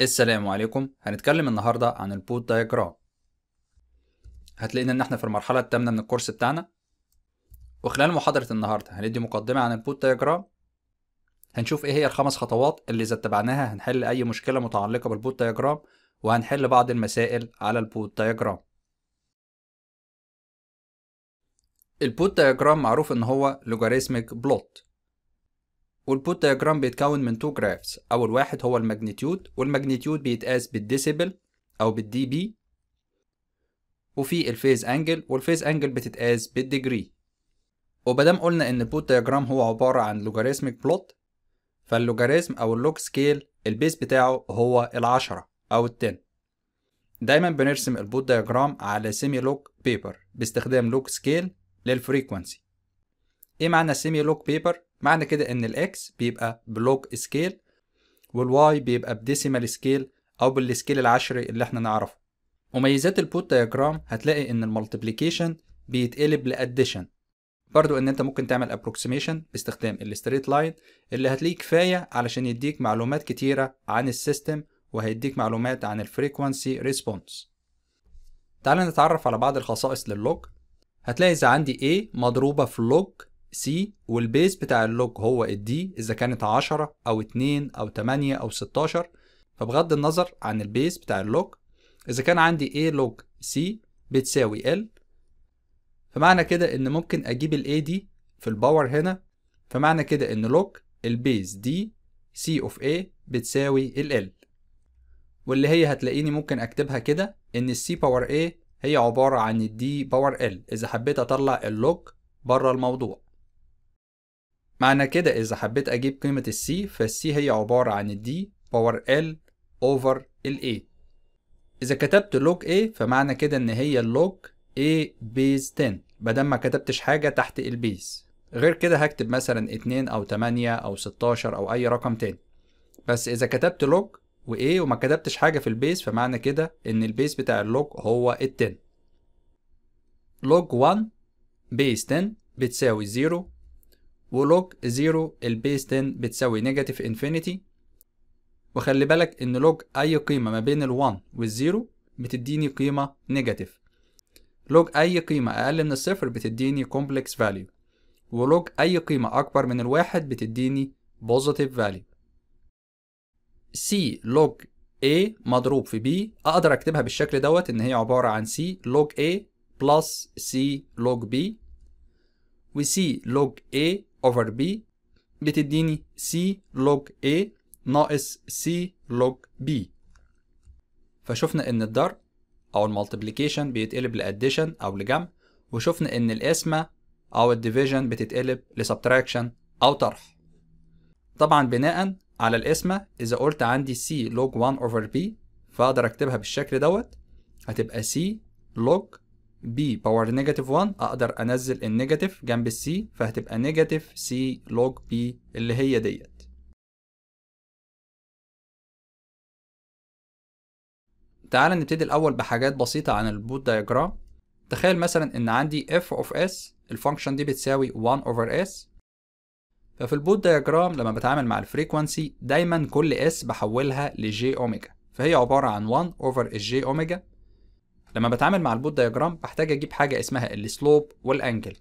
السلام عليكم هنتكلم النهاردة عن البوت دايجرام هتلاقينا ان احنا في المرحلة التامنة من الكورس بتاعنا وخلال محاضرة النهاردة هندي مقدمة عن البوت دايجرام هنشوف ايه هي الخمس خطوات اللي اذا اتبعناها هنحل اي مشكلة متعلقة بالبوت دايجرام وهنحل بعض المسائل على البوت دايجرام البوت دياجرام معروف ان هو لوجاريثميك بلوت والبوت دياجرام بيتكون من تو جرافز اول واحد هو الماجنيتيود والماجنيتيود بيتقاس بالديسيبل او بالدي بي وفي الفيز انجل والفيز انجل بتتقاس بالديجري وبدام قلنا ان البوت دياجرام هو عبارة عن لوجاريثميك بلوت فاللوجاريثم او اللوج سكيل البيس بتاعه هو العشرة او التن دايما بنرسم البوت دياجرام على سيمي لوك بيبر باستخدام لوك سكيل للفريكونسي ايه معنى سيمي لوك بيبر معنى كده ان الاكس بيبقى بلوك سكيل والواي بيبقى بديسيمال سكيل او بالسكيل العشري اللي احنا نعرفه مميزات البوت دياجرام هتلاقي ان المالتيبليكيشن بيتقلب لاديشن برضو ان انت ممكن تعمل ابروكسيميشن باستخدام الستريت لاين اللي هتلاقيه كفايه علشان يديك معلومات كتيره عن السيستم وهيديك معلومات عن الفريكوانسي ريسبونس تعال نتعرف على بعض الخصائص للوج هتلاقي إذا عندي A مضروبة في log C والبيز بتاع اللوج هو الدي إذا كانت 10 أو 2 أو 8 أو 16 فبغض النظر عن البيز بتاع اللوج إذا كان عندي A لوج C بتساوي L فمعنى كده إن ممكن أجيب ال A دي في الباور هنا فمعنى كده إن لوج البيز دي C of A بتساوي ال L واللي هي هتلاقيني ممكن أكتبها كده إن ال C باور A هي عبارة عن D باور L إذا حبيت أطلع اللوج بره الموضوع معنى كده إذا حبيت أجيب قيمة فالـ C هي عبارة عن D باور L أوفر ال A إذا كتبت لوج A فمعنى كده إن هي اللوج A بيز 10 بدل ما كتبتش حاجة تحت البيز غير كده هكتب مثلا 2 أو 8 أو 16 أو أي رقم تاني بس إذا كتبت لوج وايه وما كتبتش حاجة في البيس فمعنى كده ان البيس بتاع اللوج هو ال 10 لوج 1 بيس 10 بتساوي 0 ولوج 0 البيس 10 بتساوي نيجاتيف انفينيتي وخلي بالك ان لوج اي قيمة ما بين ال1 وال0 بتديني قيمة نيجاتيف لوج اي قيمة اقل من الصفر بتديني كومبلكس فاليو ولوج اي قيمة اكبر من الواحد بتديني بوزيتيف فاليو سي لوج A مضروب في B اقدر اكتبها بالشكل دوت ان هي عبارة عن C log A plus C log B و C log A over B بتديني C log A ناقص C log B فشفنا ان الضرب او المالتيبليكيشن بيتقلب لاديشن او لجمع وشفنا ان القسمة او الديفيجن بتتقلب لسبتراكشن او طرح طبعا بناء على القسمة إذا قلت عندي C log 1 over B فأقدر أكتبها بالشكل دوت هتبقى C log B باور نيجاتيف 1 أقدر أنزل النيجاتيف جنب C فهتبقى نيجاتيف C log B اللي هي ديت تعال نبتدي الأول بحاجات بسيطة عن البوت دايجرام تخيل مثلا إن عندي f of s الفانكشن دي بتساوي 1 over s ففي البوت دياجرام لما بتعامل مع الفريكوانسي دايما كل اس بحولها لجي اوميجا فهي عبارة عن 1 over الجي اوميجا لما بتعامل مع البوت دياجرام بحتاج اجيب حاجة اسمها السلوب والانجل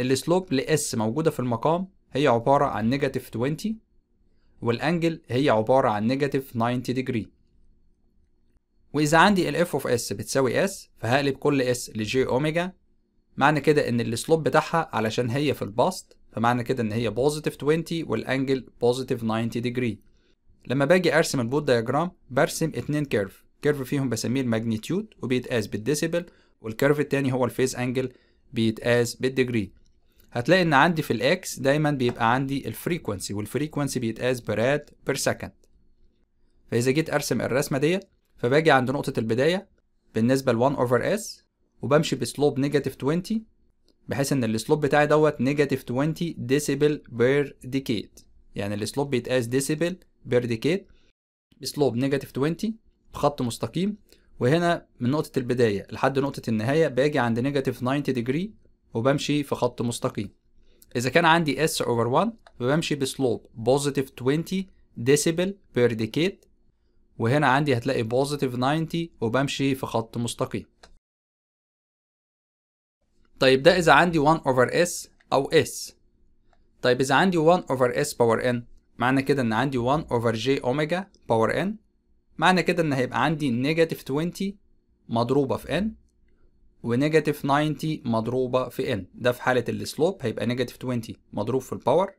السلوب لاس موجودة في المقام هي عبارة عن نيجاتيف 20 والانجل هي عبارة عن نيجاتيف 90 ديجري وإذا عندي الـ f of s بتساوي s فهقلب كل s لجي اوميجا معنى كده إن السلوب بتاعها علشان هي في الباست فمعنى كده ان هي بوزيتيف 20 والانجل بوزيتيف 90 ديجري لما باجي ارسم البوت دياجرام برسم اتنين كيرف كيرف فيهم بسميه الماجنيتيود وبيتقاس بالديسيبل والكيرف التاني هو الفيز انجل بيتقاس بالديجري هتلاقي ان عندي في الاكس دايما بيبقى عندي الفريكونسي والفريكونسي بيتقاس براد بير سكند فاذا جيت ارسم الرسمه ديت فباجي عند نقطه البدايه بالنسبه ل 1 اوفر اس وبمشي بسلوب نيجاتيف 20 بحيث ان السلوب بتاعي دوت نيجاتيف 20 ديسيبل بير ديكيت يعني السلوب بيتقاس ديسيبل بير ديكيت بسلوب نيجاتيف 20 بخط مستقيم وهنا من نقطة البداية لحد نقطة النهاية باجي عند نيجاتيف 90 ديجري وبمشي في خط مستقيم إذا كان عندي S over 1 فبمشي بسلوب بوزيتيف 20 ديسيبل بير ديكيت وهنا عندي هتلاقي بوزيتيف 90 وبمشي في خط مستقيم طيب ده إذا عندي 1 over s أو s طيب إذا عندي 1 over s power n معنى كده إن عندي 1 over j أوميجا power n معنى كده إن هيبقى عندي نيجاتيف 20 مضروبة في n ونيجاتيف 90 مضروبة في n ده في حالة السلوب هيبقى نيجاتيف 20 مضروب في الباور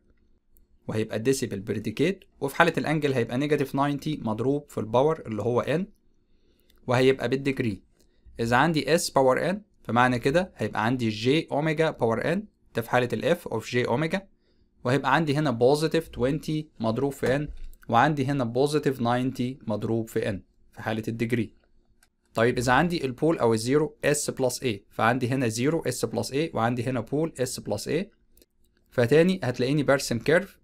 وهيبقى الديسيبل بريديكيت وفي حالة الانجل هيبقى نيجاتيف 90 مضروب في الباور اللي هو n وهيبقى بالدجري إذا عندي s باور n فمعنى كده هيبقى عندي j اوميجا باور n ده في حالة ال f of j اوميجا وهيبقى عندي هنا بوزيتيف 20 مضروب في n وعندي هنا بوزيتيف 90 مضروب في n في حالة الديجري طيب إذا عندي البول أو الزيرو s بلس a فعندي هنا زيرو s بلس a وعندي هنا بول s بلس a فتاني هتلاقيني برسم كيرف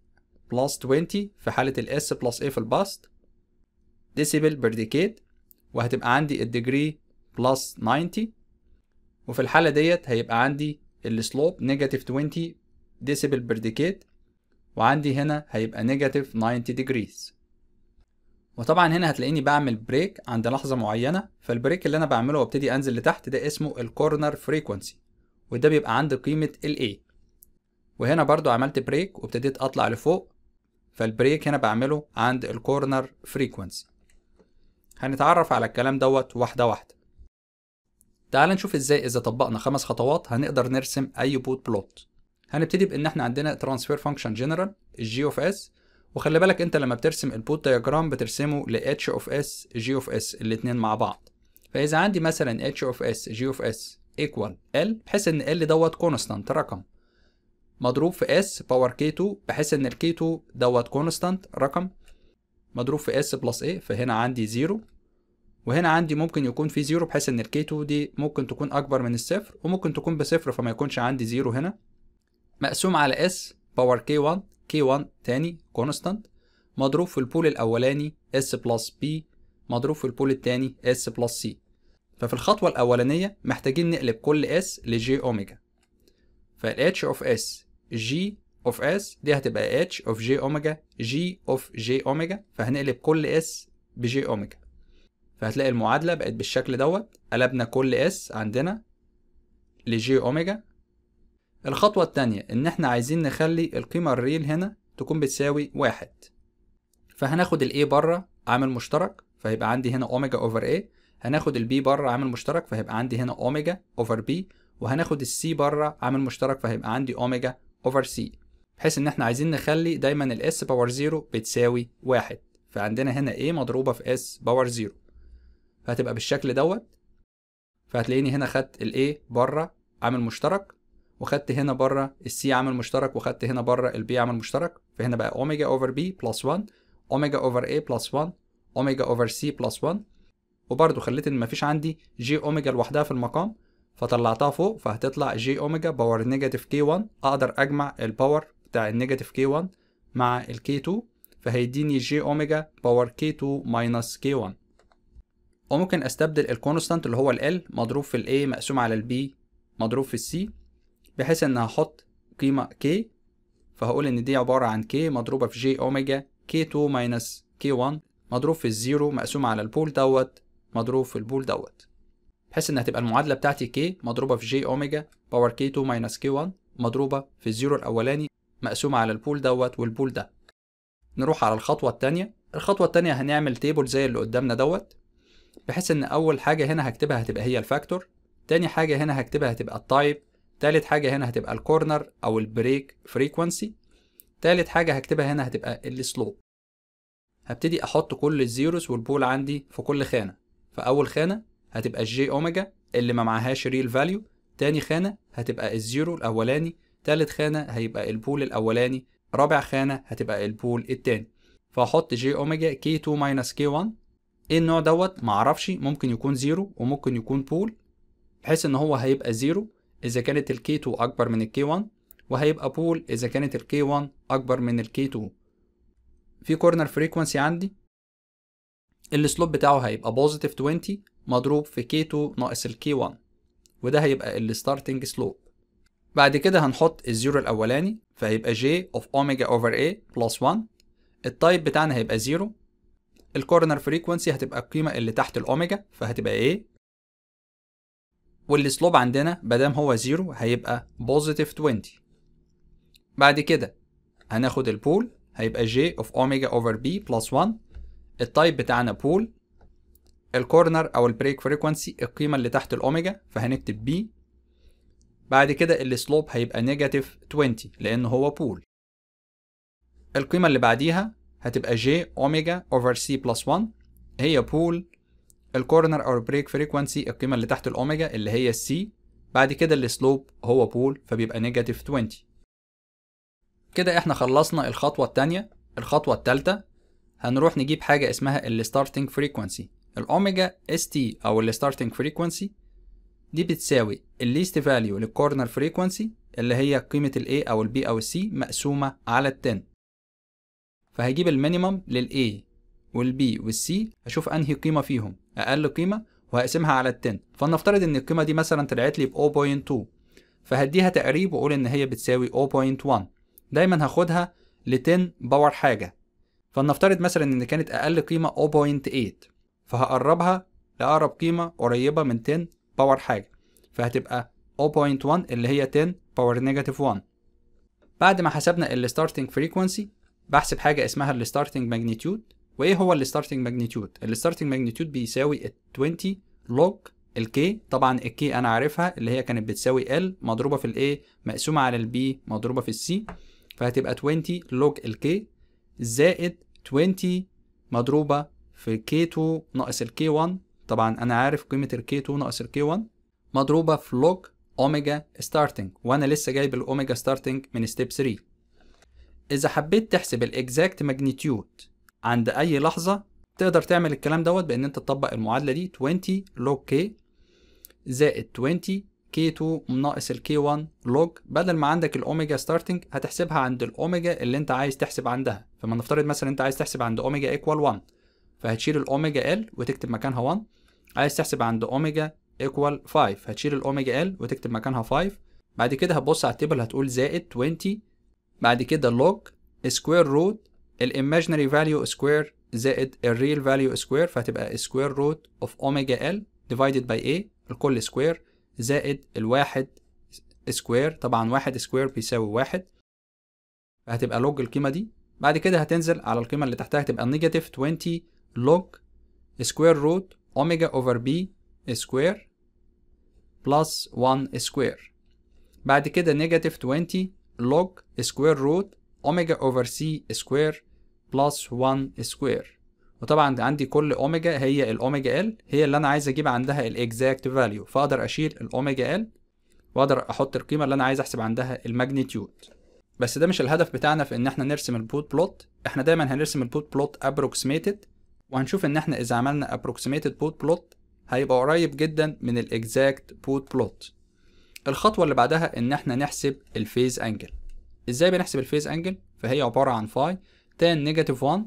بلس 20 في حالة ال s بلس a في الباست ديسيبل برديكيت وهتبقى عندي الديجري بلس 90 وفي الحالة ديت هيبقى عندي السلوب نيجاتيف 20 ديسيبل بير ديكيد وعندي هنا هيبقى نيجاتيف 90 ديجريز وطبعا هنا هتلاقيني بعمل بريك عند لحظة معينة فالبريك اللي أنا بعمله وابتدي أنزل لتحت ده اسمه الكورنر فريكونسي وده بيبقى عند قيمة الـ A وهنا برضو عملت بريك وابتديت أطلع لفوق فالبريك هنا بعمله عند الكورنر فريكونسي هنتعرف على الكلام دوت واحدة واحدة تعال نشوف ازاي اذا طبقنا خمس خطوات هنقدر نرسم اي بوت بلوت هنبتدي بان احنا عندنا ترانسفير فانكشن جنرال الجي اوف اس وخلي بالك انت لما بترسم البوت دياجرام بترسمه ل اتش اوف اس جي اوف اس الاتنين مع بعض فاذا عندي مثلا اتش اوف اس جي اوف اس ايكوال ال بحيث ان ال دوت كونستانت رقم مضروب في اس باور كي 2 بحيث ان الكي 2 دوت كونستانت رقم مضروب في اس بلس ايه فهنا عندي 0 وهنا عندي ممكن يكون في زيرو بحيث ان 2 دي ممكن تكون اكبر من الصفر وممكن تكون بصفر فما يكونش عندي زيرو هنا مقسوم على اس باور كي 1 كي 1 تاني كونستانت مضروب في البول الاولاني اس بلس بي مضروب في البول التاني اس بلس سي ففي الخطوة الأولانية محتاجين نقلب كل اس لجي أوميجا فالاتش اوف اس جي اوف اس دي هتبقى اتش اوف جي أوميجا جي اوف جي أوميجا فهنقلب كل اس بجي أوميجا فهتلاقي المعادله بقت بالشكل دوت قلبنا كل اس عندنا لجي اوميجا الخطوه الثانيه ان احنا عايزين نخلي القيمه الريل هنا تكون بتساوي واحد فهناخد الاي بره عامل مشترك فهيبقى عندي هنا اوميجا اوفر اي هناخد البي بره عامل مشترك فهيبقى عندي هنا اوميجا اوفر بي وهناخد السي بره عامل مشترك فهيبقى عندي اوميجا اوفر سي بحيث ان احنا عايزين نخلي دايما الاس باور زيرو بتساوي واحد فعندنا هنا a مضروبه في s باور زيرو فهتبقى بالشكل دوت فهتلاقيني هنا خدت A بره عامل مشترك وخدت هنا بره C عامل مشترك وخدت هنا بره B عامل مشترك فهنا بقى اوميجا اوفر B بلس 1 اوميجا اوفر A بلس 1 اوميجا اوفر C بلس 1 وبرده خليت ان مفيش عندي جي اوميجا لوحدها في المقام فطلعتها فوق فهتطلع جي اوميجا باور نيجاتيف k 1 اقدر اجمع الباور بتاع النيجاتيف k 1 مع k 2 فهيديني جي اوميجا باور k 2 ماينس k 1 وممكن استبدل الكونستانت اللي هو ال مضروب في الاي مقسوم على البي مضروب في السي بحيث ان هحط قيمة k فهقول ان دي عبارة عن k مضروبة في j اوميجا k2 ماينس k1 مضروب في الزيرو مقسوم على البول دوت مضروب في البول دوت بحيث ان هتبقى المعادلة بتاعتي k مضروبة في j اوميجا باور k2 ماينس k1 مضروبة في الزيرو الاولاني مقسومة على البول دوت والبول ده نروح على الخطوة التانية الخطوة التانية هنعمل تيبل زي اللي قدامنا دوت بحيث ان اول حاجه هنا هكتبها هتبقى هي الفاكتور تاني حاجه هنا هكتبها هتبقى التايب تالت حاجه هنا هتبقى الكورنر او البريك فريكوانسي تالت حاجه هكتبها هنا هتبقى السلوب هبتدي احط كل الزيروس والبول عندي في كل خانه فاول خانه هتبقى الجي اوميجا اللي ما معهاش ريل فاليو تاني خانه هتبقى الزيرو الاولاني تالت خانه هيبقى البول الاولاني رابع خانه هتبقى البول التاني فهحط جي اوميجا كي 2 ماينس كي 1 ايه النوع دوت معرفش ممكن يكون زيرو وممكن يكون بول بحيث ان هو هيبقى زيرو اذا كانت الكي 2 اكبر من الكي 1 وهيبقى بول اذا كانت الكي 1 اكبر من الكي 2 في كورنر فريكوانسي عندي السلوب بتاعه هيبقى بوزيتيف 20 مضروب في كي 2 ناقص الكي 1 وده هيبقى الستارتنج سلوب بعد كده هنحط الزيرو الاولاني فهيبقى j of omega over a plus 1 التايب بتاعنا هيبقى 0 الكورنر فريكونسي هتبقى القيمة اللي تحت الأوميجا فهتبقى إيه والسلوب عندنا مادام هو زيرو هيبقى بوزيتيف 20 بعد كده هناخد البول هيبقى j of أوميجا over b plus 1 التايب بتاعنا بول الكورنر او البريك فريكونسي القيمه اللي تحت الاوميجا فهنكتب b بعد كده السلوب هيبقى نيجاتيف 20 لان هو بول القيمه اللي بعديها هتبقى جي اوميجا اوفر سي بلس 1 هي بول الكورنر او البريك فريكوانسي القيمه اللي تحت الاوميجا اللي هي السي بعد كده السلوب هو بول فبيبقى نيجاتيف 20 كده احنا خلصنا الخطوه الثانيه الخطوه الثالثه هنروح نجيب حاجه اسمها الستارتنج فريكوانسي الاوميجا اس تي او الستارتنج فريكوانسي دي بتساوي الليست فاليو للكورنر فريكوانسي اللي هي قيمه الاي او البي او السي مقسومه على 10 فهجيب المينيمم للA والB C اشوف انهي قيمة فيهم اقل قيمة وهقسمها على التن فلنفترض ان القيمة دي مثلا طلعت لي ب 0.2 فهديها تقريب واقول ان هي بتساوي 0.1 دايما هاخدها ل 10 باور حاجة فلنفترض مثلا ان كانت اقل قيمة 0.8 فهقربها لأقرب قيمة قريبة من 10 باور حاجة فهتبقى 0.1 اللي هي 10 باور نيجاتيف 1 بعد ما حسبنا الستارتنج starting frequency بحسب حاجه اسمها starting magnitude وايه هو magnitude؟ الـ starting magnitude بيساوي 20 لوج k طبعا الـ k انا عارفها اللي هي كانت بتساوي L مضروبه في الـ A مقسومه على الـ B مضروبه في الـ C فهتبقى 20 لوج k زائد 20 مضروبه في k 2 ناقص الـ k 1 طبعا انا عارف قيمه الـ k 2 ناقص الـ k 1 مضروبه في لوج اوميجا ستارتنج وانا لسه جايب الاوميجا ستارتنج من ستيب 3 إذا حبيت تحسب الإكزاكت ماجنتيود عند أي لحظة تقدر تعمل الكلام دوت بإن أنت تطبق المعادلة دي 20 لوج كي زائد 20 كي 2 ناقص الكي 1 لوج بدل ما عندك الأوميجا ستارتنج هتحسبها عند الأوميجا اللي أنت عايز تحسب عندها فما نفترض مثلا أنت عايز تحسب عند أوميجا إيكوال 1 فهتشيل الأوميجا ال وتكتب مكانها 1 عايز تحسب عند أوميجا إيكوال 5 هتشيل الأوميجا ال وتكتب مكانها 5 بعد كده هتبص على التيبل هتقول زائد 20 بعد كده log سكوير روت الايماجينري فاليو سكوير زائد الريل فاليو سكوير فهتبقى سكوير روت اوف اوميجا ال ديفايدد باي a الكل سكوير زائد الواحد سكوير طبعا واحد سكوير بيساوي واحد فهتبقى log القيمة دي بعد كده هتنزل على القيمة اللي تحتها هتبقى نيجاتيف 20 log سكوير روت اوميجا اوفر b سكوير بلس 1 سكوير بعد كده نيجاتيف 20 log square root omega over c square plus 1 square وطبعا عندي كل اوميجا هي الاوميجا ال هي اللي انا عايز اجيب عندها الاكزاكت فاليو فاقدر اشيل الاوميجا ال واقدر احط القيمه اللي انا عايز احسب عندها الماجنتيود بس ده مش الهدف بتاعنا في ان احنا نرسم البوت بلوت احنا دايما هنرسم البوت بلوت ابروكسيميتد وهنشوف ان احنا اذا عملنا ابروكسيميتد بوت بلوت هيبقى قريب جدا من الاكزاكت بوت بلوت الخطوه اللي بعدها ان احنا نحسب الفيز انجل ازاي بنحسب الفيز انجل فهي عباره عن فاي تان نيجاتيف 1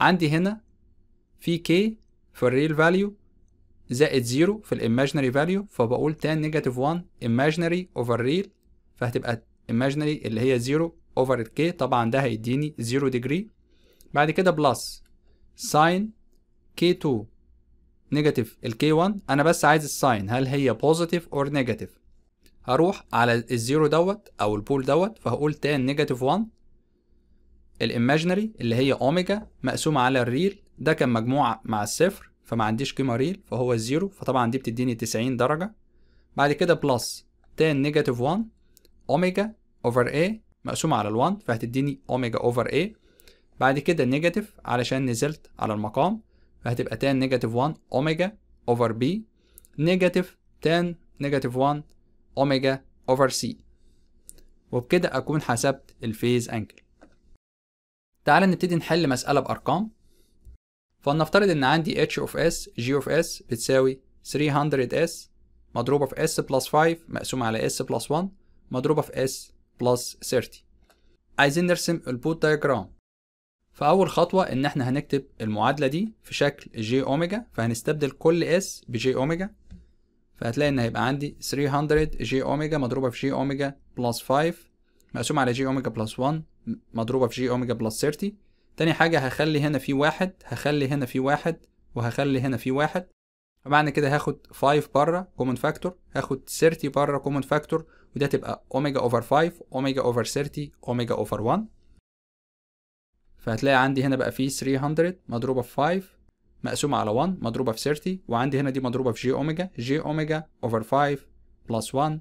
عندي هنا في كي في الريل فاليو زائد زيرو في الايماجنري فاليو فبقول تان نيجاتيف 1 ايماجنري اوفر ريل فهتبقى ايماجنري اللي هي زيرو اوفر الكي طبعا ده هيديني زيرو ديجري بعد كده بلس ساين كي 2 نيجاتيف الكي 1 انا بس عايز الساين هل هي بوزيتيف اور نيجاتيف هروح على الزيرو دوت او البول دوت فهقول تان نيجاتيف 1 الايماجنري اللي هي اوميجا مقسومه على الريل ده كان مجموع مع الصفر فما عنديش قيمه ريل فهو الزيرو فطبعا دي بتديني 90 درجه بعد كده بلس تان نيجاتيف 1 اوميجا اوفر اي مقسومه على ال1 فهتديني اوميجا اوفر اي بعد كده نيجاتيف علشان نزلت على المقام فهتبقى تان نيجاتيف 1 اوميجا اوفر بي نيجاتيف تان نيجاتيف 1 أوميجا أوفر سي وبكده أكون حسبت الفيز أنجل تعال نبتدي نحل مسألة بأرقام فلنفترض إن عندي h of s g of s بتساوي 300 s مضروبة في s plus 5 مقسومة على s plus 1 مضروبة في s plus 30 عايزين نرسم البوت دايجرام فأول خطوة إن إحنا هنكتب المعادلة دي في شكل j أوميجا فهنستبدل كل s بj أوميجا فهتلاقي ان هيبقى عندي 300 جي اوميجا مضروبه في جي اوميجا بلس 5 مقسومه على جي اوميجا بلس 1 مضروبه في جي اوميجا بلس 30 تاني حاجه هخلي هنا في واحد هخلي هنا في واحد وهخلي هنا في واحد فمعنى كده هاخد 5 بره كومن فاكتور هاخد 30 بره كومن فاكتور وده تبقى اوميجا اوفر 5 اوميجا اوفر 30 اوميجا اوفر 1 فهتلاقي عندي هنا بقى فيه 300 مضروبه في 5 مقسومه على 1 مضروبه في 30 وعندي هنا دي مضروبه في جي اوميجا جي اوميجا اوفر 5 بلس 1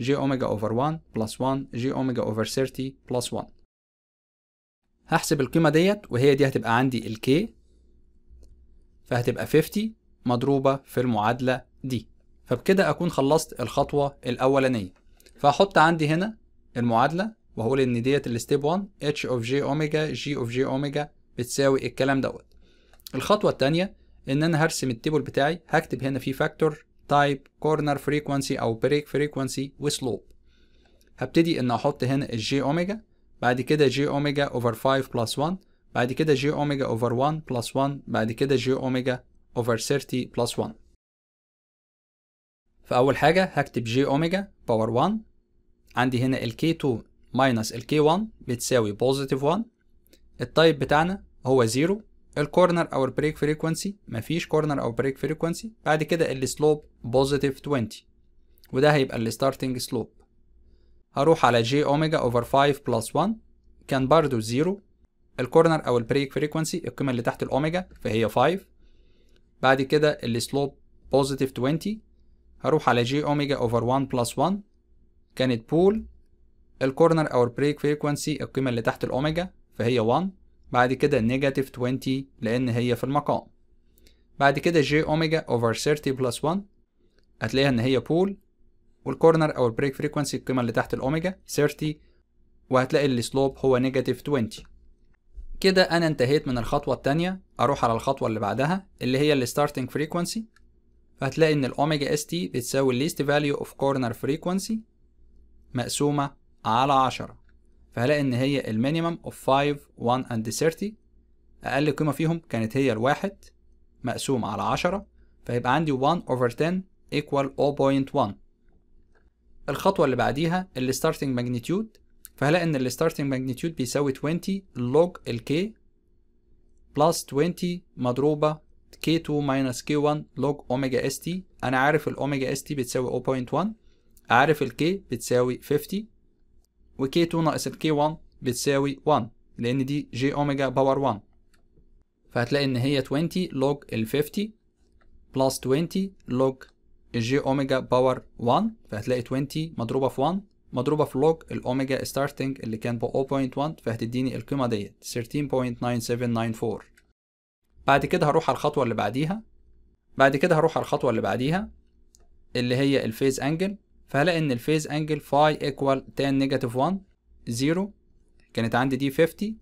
جي اوميجا اوفر 1 بلس 1 جي اوميجا اوفر 30 بلس 1 هحسب القيمه ديت وهي دي هتبقى عندي K فهتبقى 50 مضروبه في المعادله دي فبكده اكون خلصت الخطوه الاولانيه فهحط عندي هنا المعادله وهقول ان ديت الستيب 1 H اوف جي اوميجا جي اوف جي اوميجا بتساوي الكلام دوت الخطوة التانية ان انا هرسم التيبل بتاعي هكتب هنا في فاكتور تايب كورنر فريكونسي او بريك فريكونسي وسلوب هبتدي ان احط هنا الجي اوميجا بعد كده جي اوميجا اوفر 5 بلس 1 بعد كده جي اوميجا اوفر 1 بلس 1 بعد كده جي اوميجا اوفر 30 بلس 1 فاول حاجه هكتب جي اوميجا باور 1 عندي هنا ال K2 ماينس ال K1 بتساوي بوزيتيف 1 التايب بتاعنا هو 0 الكورنر او البريك فريكونسي مفيش كورنر او بريك فريكونسي بعد كده السلوب بوزيتيف 20 وده هيبقى الستارتنج سلوب هروح على جي اوميجا اوفر 5 بلس 1 كان برضو زيرو الكورنر او البريك فريكونسي القيمه اللي تحت الاوميجا فهي 5 بعد كده السلوب بوزيتيف 20 هروح على جي اوميجا اوفر 1 بلس 1 كانت بول الكورنر او البريك فريكونسي القيمه اللي تحت الاوميجا فهي 1 بعد كده نيجاتيف 20 لأن هي في المقام بعد كده جي أوميجا أوفر 30 بلس 1 هتلاقيها إن هي بول والكورنر أو البريك فريكونسي القيمة اللي تحت الأوميجا 30 وهتلاقي السلوب هو نيجاتيف 20 كده أنا انتهيت من الخطوة التانية أروح على الخطوة اللي بعدها اللي هي الستارتنج فريكونسي فهتلاقي إن الأوميجا اس تي بتساوي الليست فاليو أوف كورنر فريكونسي مقسومة على 10 فهلاقي ان هي المينيمم اوف 5 1 اند 30 اقل قيمه فيهم كانت هي الواحد مقسوم على 10 فيبقى عندي 1 over 10 ايكوال 0.1 الخطوه اللي بعديها الستارتنج ماجنيتيود فهلاقي ان الستارتنج ماجنيتيود بيساوي 20 log الكي بلس 20 مضروبه k2 minus k1 log اوميجا st انا عارف الاوميجا st بتساوي 0.1 عارف الكي بتساوي 50 وK2 ناقص الK1 بتساوي 1 لأن دي جي أوميجا باور 1 فهتلاقي إن هي 20 لوج ال 50 بلس 20 لوج الجي أوميجا باور 1 فهتلاقي 20 مضروبة في 1 مضروبة في لوج الأوميجا ستارتنج اللي كان ب 0.1 فهتديني القيمة ديت 13.9794 بعد كده هروح على الخطوة اللي بعديها بعد كده هروح على الخطوة اللي بعديها اللي هي الفيز انجل فهلاقي ان الفيز انجل فاي ايكوال تان نيجاتيف 1 0 كانت عندي دي 50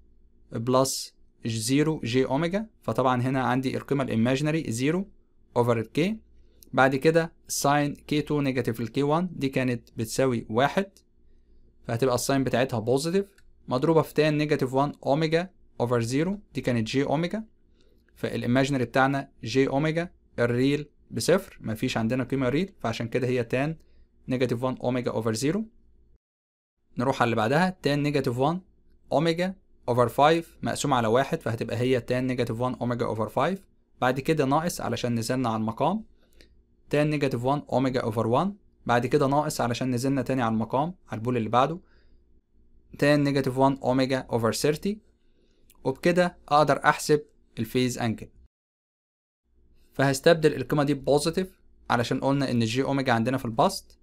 بلس 0 جي اوميجا فطبعا هنا عندي القيمه الايماجينري 0 اوفر الكي بعد كده ساين كي 2 نيجاتيف الكي 1 دي كانت بتساوي 1 فهتبقى الساين بتاعتها بوزيتيف مضروبه في تان نيجاتيف 1 اوميجا اوفر 0 دي كانت جي اوميجا فالايماجينري بتاعنا جي اوميجا الريل بصفر مفيش عندنا قيمه ريل فعشان كده هي تان نيجاتيف 1 اوميجا اوفر 0 نروح على اللي بعدها تان نيجاتيف 1 اوميجا اوفر 5 مقسوم على واحد فهتبقى هي تان نيجاتيف 1 اوميجا اوفر 5 بعد كده ناقص علشان نزلنا على المقام تان نيجاتيف 1 اوميجا اوفر 1 بعد كده ناقص علشان نزلنا تاني على المقام على البول اللي بعده تان نيجاتيف 1 اوميجا اوفر 30 وبكده اقدر احسب الفيز انجل فهستبدل القيمه دي ببوزيتيف علشان قلنا ان جي اوميجا عندنا في البسط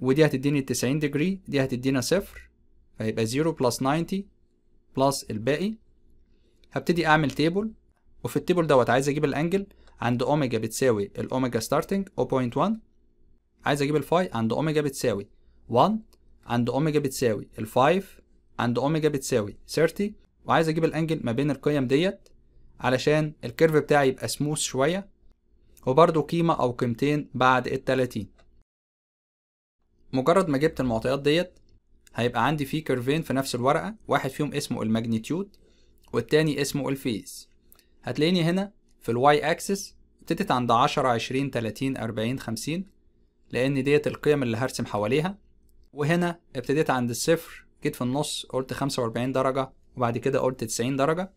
ودي هتديني 90 ديجري دي هتدينا صفر فهيبقى 0 بلس 90 بلس الباقي هبتدي اعمل تيبل وفي التيبل دوت عايز اجيب الانجل عند اوميجا بتساوي الاوميجا ستارتنج 0.1 عايز اجيب الفاي عند اوميجا بتساوي 1 عند اوميجا بتساوي ال5 عند اوميجا بتساوي 30 وعايز اجيب الانجل ما بين القيم ديت علشان الكيرف بتاعي يبقى سموث شويه وبرده قيمه او قيمتين بعد ال 30 مجرد ما جبت المعطيات ديت هيبقى عندي فيه كيرفين في نفس الورقة واحد فيهم اسمه الماجنيتيود والتاني اسمه الفيز هتلاقيني هنا في الواي اكسس ابتدت عند عشرة عشرين تلاتين أربعين خمسين لأن ديت القيم اللي هرسم حواليها وهنا ابتديت عند الصفر جيت في النص قلت خمسة وأربعين درجة وبعد كده قلت تسعين درجة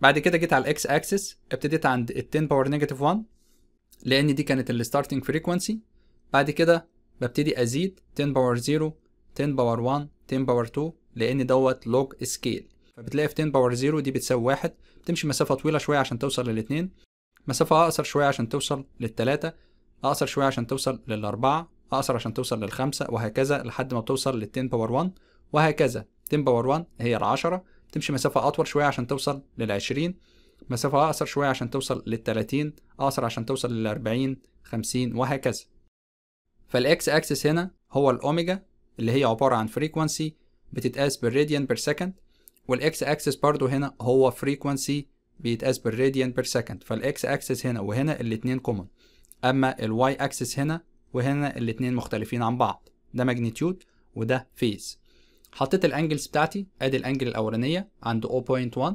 بعد كده جيت على الاكس اكسس ابتديت عند التين باور نيجاتيف 1 لأن دي كانت الستارتنج فريكونسي بعد كده ببتدي أزيد 10 باور 0 10 باور 1 10 باور 2 لأن دوت لوج سكيل فبتلاقي في 10 باور 0 دي بتساوي 1 بتمشي مسافة طويلة شوية عشان توصل للاتنين مسافة أقصر شوية عشان توصل للتلاتة أقصر شوية عشان توصل للأربعة أقصر عشان توصل للخمسة وهكذا لحد ما بتوصل 10 باور 1 وهكذا 10 باور 1 هي العشرة تمشي مسافة أطول شوية عشان توصل لل 20 مسافة أقصر شوية عشان توصل لل 30 أقصر عشان توصل 40 50 وهكذا فالاكس اكسس هنا هو الاوميجا اللي هي عباره عن frequency بتتقاس بالراديان بير سكند والاكس اكسس برضو هنا هو frequency بيتقاس بالراديان بير سكند فالاكس اكسس هنا وهنا الاتنين كومن اما الواي اكسس هنا وهنا الاتنين مختلفين عن بعض ده ماجنتيود وده فيز حطيت الانجلز بتاعتي ادي الانجل الاولانيه عند 0.1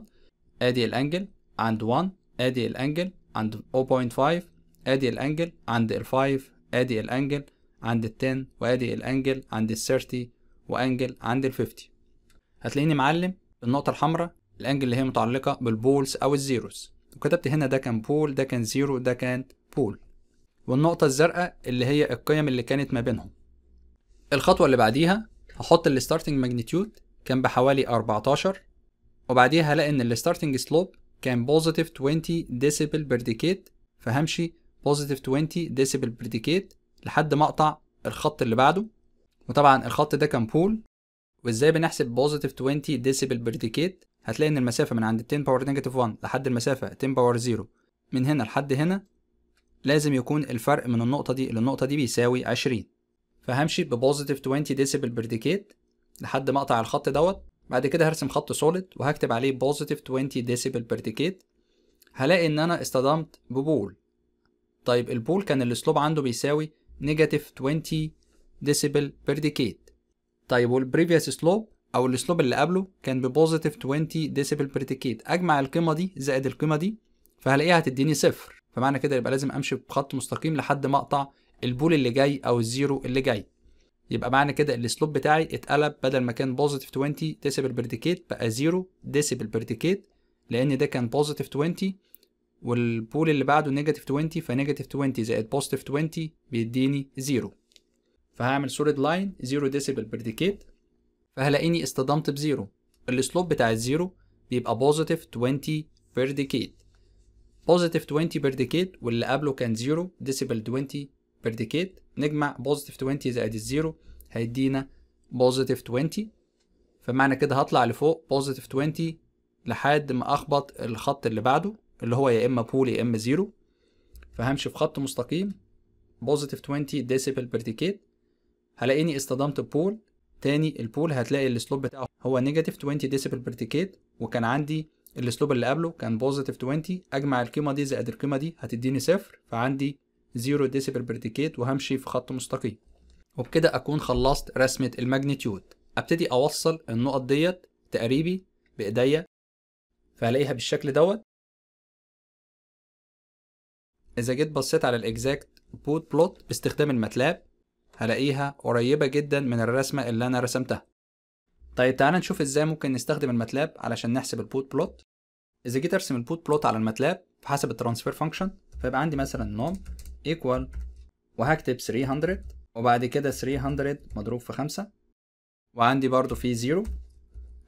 ادي الانجل عند 1 ادي الانجل عند 0.5 ادي الانجل عند ال 5 ادي الانجل عند ال 10 وادي الانجل عند ال 30 وانجل عند ال 50 هتلاقيني معلم النقطة الحمراء الانجل اللي هي متعلقة بالبولز او الزيروز وكتبت هنا ده كان بول ده كان زيرو ده كان بول والنقطة الزرقاء اللي هي القيم اللي كانت ما بينهم الخطوة اللي بعديها هحط الستارتنج ماجنتيود كان بحوالي 14 وبعديها هلاقي ان الستارتنج سلوب كان بوزيتيف 20 ديسيبل برديكيت فهمشي بوزيتيف 20 ديسيبل برديكيت لحد ما اقطع الخط اللي بعده وطبعا الخط ده كان بول وازاي بنحسب بوزيتيف 20 ديسيبل بير ديكيت هتلاقي ان المسافه من عند 10 باور نيجاتيف 1 لحد المسافه 10 باور 0 من هنا لحد هنا لازم يكون الفرق من النقطه دي للنقطه دي بيساوي 20 فهمشي ببوزيتيف 20 ديسيبل بير ديكيت لحد ما اقطع الخط دوت بعد كده هرسم خط سوليد وهكتب عليه بوزيتيف 20 ديسيبل بير ديكيت هلاقي ان انا اصطدمت ببول طيب البول كان السلوب عنده بيساوي نيجاتيف 20 ديسيبل بير ديكيد طيب والبريفيوس سلوب او السلوب اللي قبله كان ببوزيتيف 20 ديسيبل بير ديكيد اجمع القيمه دي زائد القيمه دي فهلاقيها هتديني صفر فمعنى كده يبقى لازم امشي بخط مستقيم لحد ما اقطع البول اللي جاي او الزيرو اللي جاي يبقى معنى كده السلوب بتاعي اتقلب بدل ما كان بوزيتيف 20 ديسيبل بير ديكيد بقى زيرو ديسيبل بير ديكيد لان ده كان بوزيتيف 20 والبول اللي بعده نيجاتيف 20 فنيجاتيف 20 زائد بوزيتيف 20 بيديني 0 فهعمل سوليد لاين 0 ديسيبل بريديكيت فهلاقيني اصطدمت بزيرو السلوب بتاع الزيرو بيبقى بوزيتيف 20 برديكيت بوزيتيف 20 برديكيت واللي قبله كان زيرو ديسيبل 20 برديكيت نجمع بوزيتيف 20 زائد الزيرو هيدينا بوزيتيف 20 فمعنى كده هطلع لفوق بوزيتيف 20 لحد ما اخبط الخط اللي بعده اللي هو يا اما بول يا اما زيرو فهمشي في خط مستقيم بوزيتيف 20 ديسيبل بير هلاقيني اصطدمت ببول تاني البول هتلاقي السلوب بتاعه هو نيجاتيف 20 ديسيبل بير وكان عندي السلوب اللي قبله كان بوزيتيف 20 اجمع القيمه دي زائد القيمه دي هتديني صفر فعندي زيرو ديسيبل بير وهمشي في خط مستقيم وبكده اكون خلصت رسمه الماجنتيود ابتدي اوصل النقط ديت تقريبي بايديا فهلاقيها بالشكل دوت اذا جيت بصيت على الاكزاكت بوت بلوت باستخدام الماتلاب هلاقيها قريبة جدا من الرسمة اللي انا رسمتها طيب تعالى نشوف ازاي ممكن نستخدم الماتلاب علشان نحسب البوت بلوت اذا جيت ارسم البوت بلوت على الماتلاب بحسب الترانسفير فانكشن فيبقى عندي مثلا نوم ايكوال وهكتب 300 وبعد كده 300 مضروب في 5 وعندي برضو في 0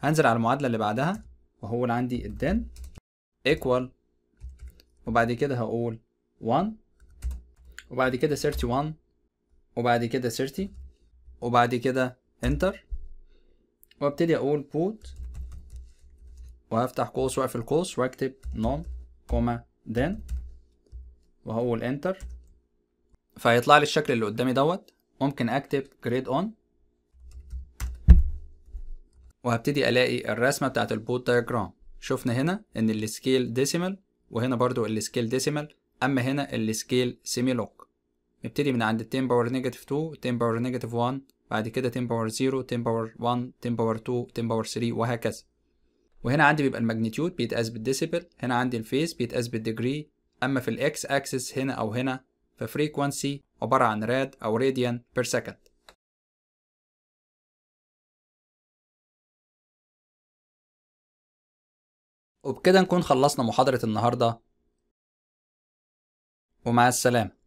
هنزل على المعادلة اللي بعدها وهقول عندي الدن ايكوال وبعد كده هقول 1 وبعد كده 31 وبعد كده 30 وبعد كده انتر وابتدي اقول put وهفتح قوس واقفل قوس واكتب نون كوما then وهقول انتر فهيطلع لي الشكل اللي قدامي دوت ممكن اكتب grade on وهبتدي الاقي الرسمه بتاعت البوت دايجرام شفنا هنا ان السكيل ديسيمال وهنا برضو السكيل ديسيمال اما هنا السكيل سيمي لوك نبتدي من عند 10 باور نيجاتيف 2 10 باور نيجاتيف 1 بعد كده 10 باور 0 10 باور 1 10 باور 2 10 باور 3 وهكذا وهنا عندي بيبقى الماجنيتيود بيتقاس بالديسيبل هنا عندي الفيز بيتقاس بالديجري اما في الاكس اكسس هنا او هنا ففريكوانسي عباره عن راد او راديان بير سكند وبكده نكون خلصنا محاضرة النهاردة ومع السلامه